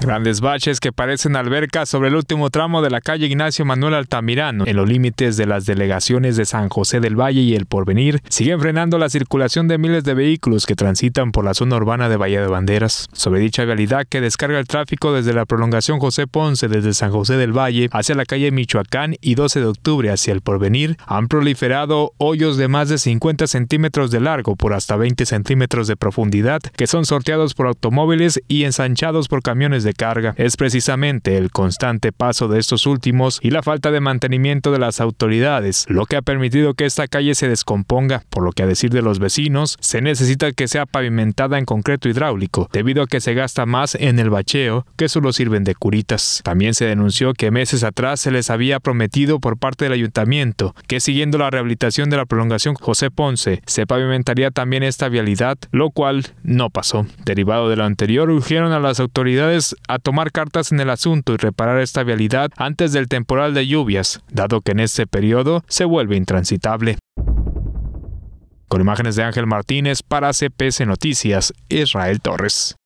Grandes baches que parecen albercas sobre el último tramo de la calle Ignacio Manuel Altamirano, en los límites de las delegaciones de San José del Valle y El Porvenir, siguen frenando la circulación de miles de vehículos que transitan por la zona urbana de Bahía de Banderas. Sobre dicha vialidad que descarga el tráfico desde la prolongación José Ponce desde San José del Valle hacia la calle Michoacán y 12 de octubre hacia El Porvenir, han proliferado hoyos de más de 50 centímetros de largo por hasta 20 centímetros de profundidad que son sorteados por automóviles y ensanchados por camiones de carga. Es precisamente el constante paso de estos últimos y la falta de mantenimiento de las autoridades lo que ha permitido que esta calle se descomponga, por lo que a decir de los vecinos, se necesita que sea pavimentada en concreto hidráulico, debido a que se gasta más en el bacheo que solo sirven de curitas. También se denunció que meses atrás se les había prometido por parte del ayuntamiento que siguiendo la rehabilitación de la prolongación José Ponce, se pavimentaría también esta vialidad, lo cual no pasó. Derivado de lo anterior, urgieron a las autoridades a tomar cartas en el asunto y reparar esta vialidad antes del temporal de lluvias, dado que en ese periodo se vuelve intransitable. Con imágenes de Ángel Martínez para CPC Noticias, Israel Torres.